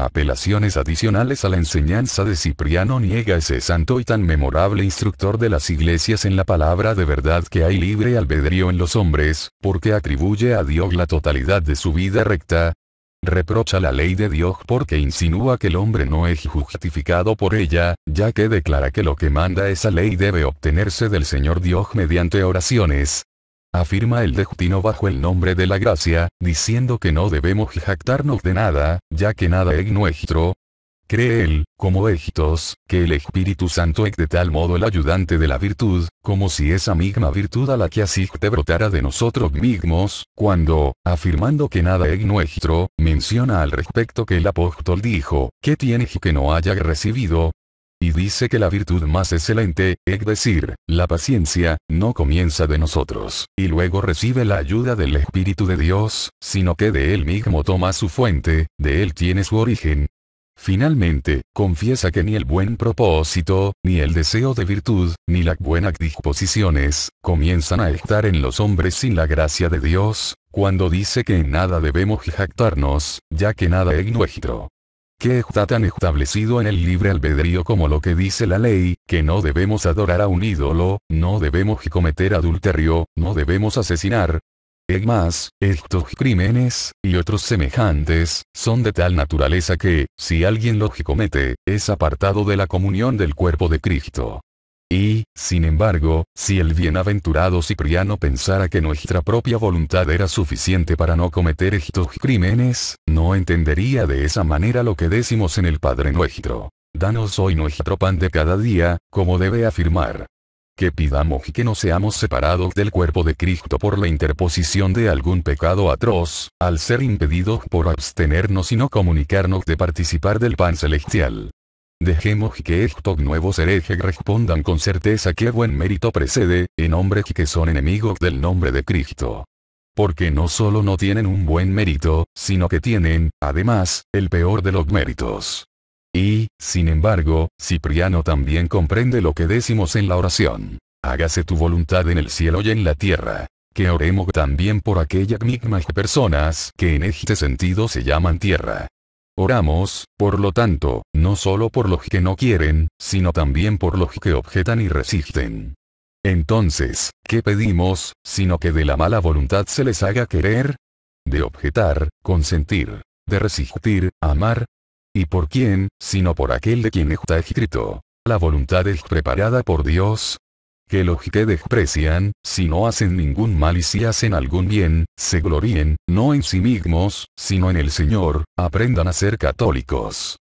Apelaciones adicionales a la enseñanza de Cipriano niega ese santo y tan memorable instructor de las iglesias en la palabra de verdad que hay libre albedrío en los hombres, porque atribuye a Dios la totalidad de su vida recta. Reprocha la ley de Dios porque insinúa que el hombre no es justificado por ella, ya que declara que lo que manda esa ley debe obtenerse del Señor Dios mediante oraciones, afirma el destino bajo el nombre de la gracia, diciendo que no debemos jactarnos de nada, ya que nada es nuestro. Cree él, como egitos, que el Espíritu Santo es de tal modo el ayudante de la virtud, como si esa misma virtud a la que asiste brotara de nosotros mismos, cuando, afirmando que nada es nuestro, menciona al respecto que el apóstol dijo, «¿Qué tienes que no haya recibido, y dice que la virtud más excelente, es decir, la paciencia, no comienza de nosotros, y luego recibe la ayuda del Espíritu de Dios, sino que de él mismo toma su fuente, de él tiene su origen. Finalmente, confiesa que ni el buen propósito, ni el deseo de virtud, ni las buenas disposiciones, comienzan a estar en los hombres sin la gracia de Dios, cuando dice que en nada debemos jactarnos, ya que nada es nuestro que está tan establecido en el libre albedrío como lo que dice la ley, que no debemos adorar a un ídolo, no debemos cometer adulterio, no debemos asesinar. Es más, estos crímenes, y otros semejantes, son de tal naturaleza que, si alguien los comete, es apartado de la comunión del cuerpo de Cristo. Y, sin embargo, si el bienaventurado Cipriano pensara que nuestra propia voluntad era suficiente para no cometer estos crímenes, no entendería de esa manera lo que decimos en el Padre Nuestro. Danos hoy nuestro pan de cada día, como debe afirmar. Que pidamos que no seamos separados del cuerpo de Cristo por la interposición de algún pecado atroz, al ser impedidos por abstenernos y no comunicarnos de participar del pan celestial. Dejemos que estos nuevos herejes respondan con certeza qué buen mérito precede, en hombres que son enemigos del nombre de Cristo. Porque no solo no tienen un buen mérito, sino que tienen, además, el peor de los méritos. Y, sin embargo, Cipriano también comprende lo que decimos en la oración. Hágase tu voluntad en el cielo y en la tierra. Que oremos también por aquellas mismas personas que en este sentido se llaman tierra, Oramos, por lo tanto, no solo por los que no quieren, sino también por los que objetan y resisten. Entonces, ¿qué pedimos, sino que de la mala voluntad se les haga querer? De objetar, consentir, de resistir, amar. ¿Y por quién, sino por aquel de quien está escrito? La voluntad es preparada por Dios, que los que desprecian, si no hacen ningún mal y si hacen algún bien, se gloríen, no en sí mismos, sino en el Señor, aprendan a ser católicos.